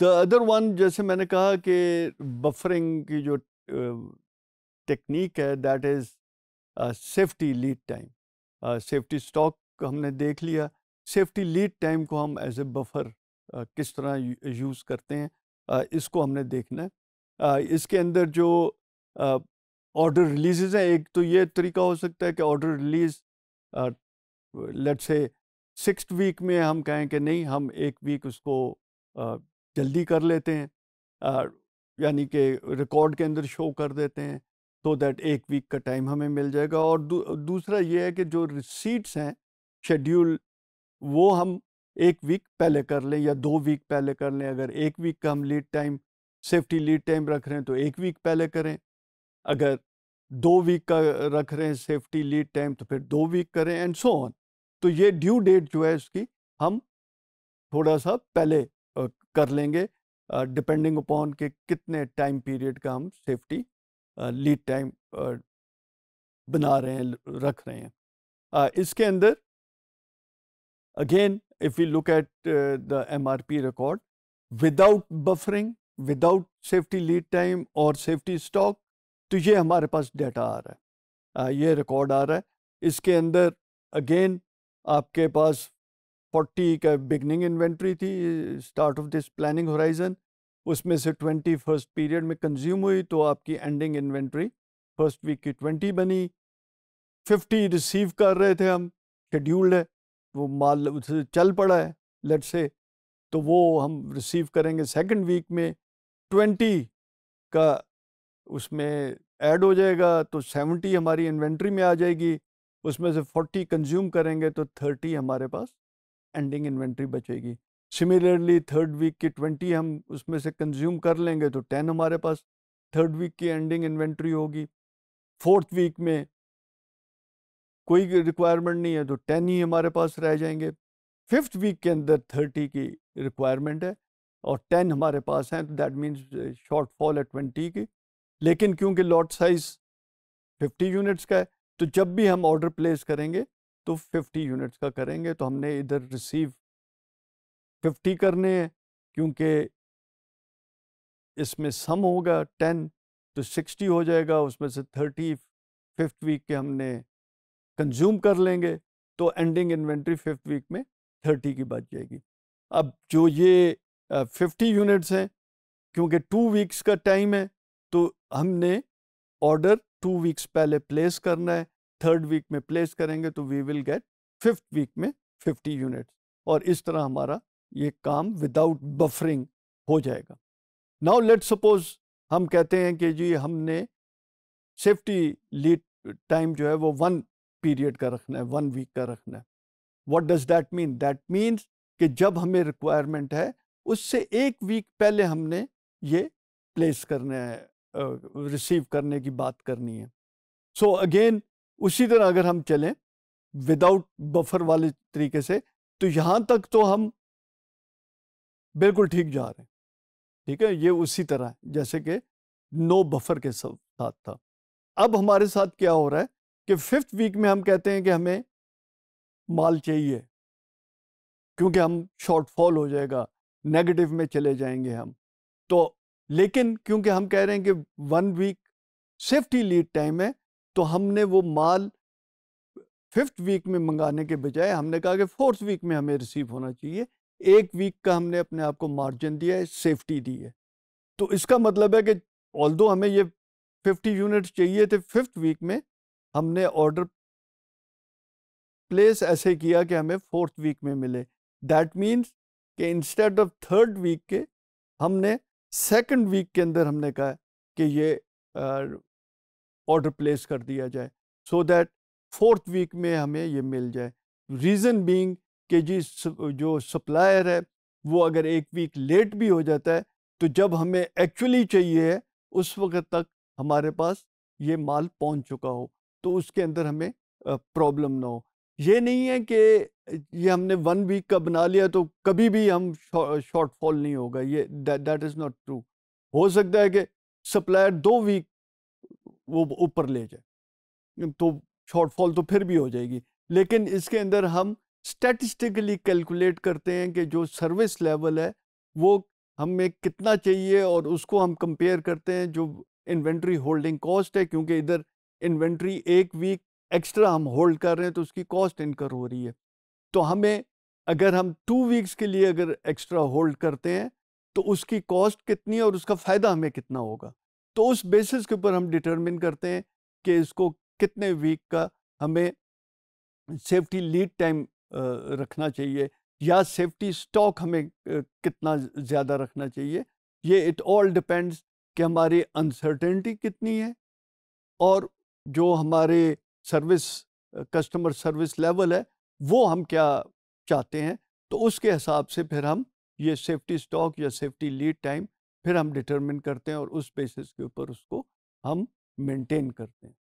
the other one जैसे मैंने कहा कि बफरिंग की जो टेक्निक है that is safety lead time safety stock हमने देख लिया सेफ्टी लीड टाइम को हम एज ए बफर किस तरह यूज़ करते हैं uh, इसको हमने देखना है uh, इसके अंदर जो ऑर्डर uh, रिलीज़ हैं एक तो ये तरीका हो सकता है कि ऑर्डर रिलीज़ लेट से सिक्स वीक में हम कहें कि नहीं हम एक वीक उसको जल्दी कर लेते हैं यानी कि रिकॉर्ड के अंदर शो कर देते हैं तो दैट एक वीक का टाइम हमें मिल जाएगा और दू, दूसरा ये है कि जो रिसीट्स हैं शेड्यूल वो हम एक वीक पहले कर लें या दो वीक पहले कर लें अगर एक वीक का हम lead time safety lead time रख रहे हैं तो एक वीक पहले करें अगर दो वीक का रख रहे हैं सेफ्टी लीड टाइम तो फिर दो वीक करें एंड सो ऑन तो ये ड्यू डेट जो है उसकी हम थोड़ा सा पहले कर लेंगे डिपेंडिंग अपॉन के कितने टाइम पीरियड का हम सेफ्टी लीड टाइम बना रहे हैं रख रहे हैं uh, इसके अंदर if you look at the M R P record without buffering without safety lead time और सेफ्टी स्टॉक तो ये हमारे पास डाटा आ रहा है ये रिकॉर्ड आ रहा है इसके अंदर अगेन आपके पास फोर्टी का बिगनिंग इन्वेंट्री थी start of this planning horizon उसमें से ट्वेंटी फर्स्ट पीरियड में कंज्यूम हुई तो आपकी एंडिंग इन्वेंट्री फर्स्ट वीक की ट्वेंटी बनी फिफ्टी रिसीव कर रहे थे हम शेड्यूल्ड है वो माल चल पड़ा है लेट से तो वो हम रिसीव करेंगे सेकंड वीक में ट्वेंटी का उसमें ऐड हो जाएगा तो सेवेंटी हमारी इन्वेंट्री में आ जाएगी उसमें से फोर्टी कंज्यूम करेंगे तो थर्टी हमारे पास एंडिंग इन्वेंट्री बचेगी सिमिलरली थर्ड वीक की ट्वेंटी हम उसमें से कंज्यूम कर लेंगे तो टेन हमारे पास थर्ड वीक की एंडिंग इन्वेंट्री होगी फोर्थ वीक में कोई रिक्वायरमेंट नहीं है तो टेन ही हमारे पास रह जाएंगे फिफ्थ वीक के अंदर थर्टी की रिक्वायरमेंट है और टेन हमारे पास हैं तो दैट मीन्स शॉर्ट फॉल है ट्वेंटी की लेकिन क्योंकि लॉट साइज फिफ्टी यूनिट्स का है तो जब भी हम ऑर्डर प्लेस करेंगे तो 50 यूनिट्स का करेंगे तो हमने इधर रिसीव 50 करने हैं क्योंकि इसमें सम होगा 10 तो 60 हो जाएगा उसमें से 30 फिफ्थ वीक के हमने कंज्यूम कर लेंगे तो एंडिंग इन्वेंट्री फिफ्थ वीक में 30 की बच जाएगी अब जो ये फिफ्टी यूनिट्स हैं क्योंकि टू वीक्स का टाइम है तो हमने ऑर्डर टू वीक्स पहले प्लेस करना है थर्ड वीक में प्लेस करेंगे तो we will get fifth week में 50 यूनिट्स और इस तरह हमारा ये काम विदाउट बफरिंग हो जाएगा नाउ लेट सपोज हम कहते हैं कि जी हमने सेफ्टी लीड टाइम जो है वो वन पीरियड का रखना है वन वीक का रखना है what does that mean that means कि जब हमें रिक्वायरमेंट है उससे एक वीक पहले हमने ये प्लेस करना है रिसीव करने की बात करनी है सो अगेन उसी तरह अगर हम चलें विदाउट बफर वाले तरीके से तो यहाँ तक तो हम बिल्कुल ठीक जा रहे हैं ठीक है ये उसी तरह जैसे कि नो बफर के साथ था अब हमारे साथ क्या हो रहा है कि फिफ्थ वीक में हम कहते हैं कि हमें माल चाहिए क्योंकि हम शॉर्टफॉल हो जाएगा नेगेटिव में चले जाएंगे हम तो लेकिन क्योंकि हम कह रहे हैं कि one week safety lead time है तो हमने वो माल फिफ्थ वीक में मंगाने के बजाय हमने कहा कि फोर्थ वीक में हमें रिसीव होना चाहिए एक वीक का हमने अपने आप को मार्जिन दिया है सेफ्टी दी है तो इसका मतलब है कि ऑल हमें ये फिफ्टी यूनिट चाहिए थे फिफ्थ वीक में हमने ऑर्डर प्लेस ऐसे किया कि हमें फोर्थ वीक में मिले दैट मीन्स कि इंस्टेड ऑफ थर्ड वीक के हमने सेकंड वीक के अंदर हमने कहा कि ये ऑर्डर प्लेस कर दिया जाए सो दैट फोर्थ वीक में हमें ये मिल जाए रीज़न बीइंग कि जी जो सप्लायर है वो अगर एक वीक लेट भी हो जाता है तो जब हमें एक्चुअली चाहिए है उस वक्त तक हमारे पास ये माल पहुंच चुका हो तो उसके अंदर हमें प्रॉब्लम ना हो ये नहीं है कि ये हमने वन वीक का बना लिया तो कभी भी हम शॉर्टफॉल नहीं होगा ये दैट इज़ नॉट ट्रू हो सकता है कि सप्लायर दो वीक वो ऊपर ले जाए तो शॉर्टफॉल तो फिर भी हो जाएगी लेकिन इसके अंदर हम स्टैटिस्टिकली कैलकुलेट करते हैं कि जो सर्विस लेवल है वो हमें कितना चाहिए और उसको हम कंपेयर करते हैं जो इन्वेंट्री होल्डिंग कॉस्ट है क्योंकि इधर इन्वेंट्री एक वीक एक्स्ट्रा हम होल्ड कर रहे हैं तो उसकी कॉस्ट इनकर हो रही है तो हमें अगर हम टू वीक्स के लिए अगर एक्स्ट्रा होल्ड करते हैं तो उसकी कॉस्ट कितनी है और उसका फ़ायदा हमें कितना होगा तो उस बेसिस के ऊपर हम डिटरमिन करते हैं कि इसको कितने वीक का हमें सेफ्टी लीड टाइम रखना चाहिए या सेफ्टी स्टॉक हमें कितना ज़्यादा रखना चाहिए ये इट ऑल डिपेंड्स कि हमारी अनसर्टेनिटी कितनी है और जो हमारे सर्विस कस्टमर सर्विस लेवल है वो हम क्या चाहते हैं तो उसके हिसाब से फिर हम ये सेफ्टी स्टॉक या सेफ्टी लीड टाइम फिर हम डिटरमिन करते हैं और उस बेसिस के ऊपर उसको हम मेंटेन करते हैं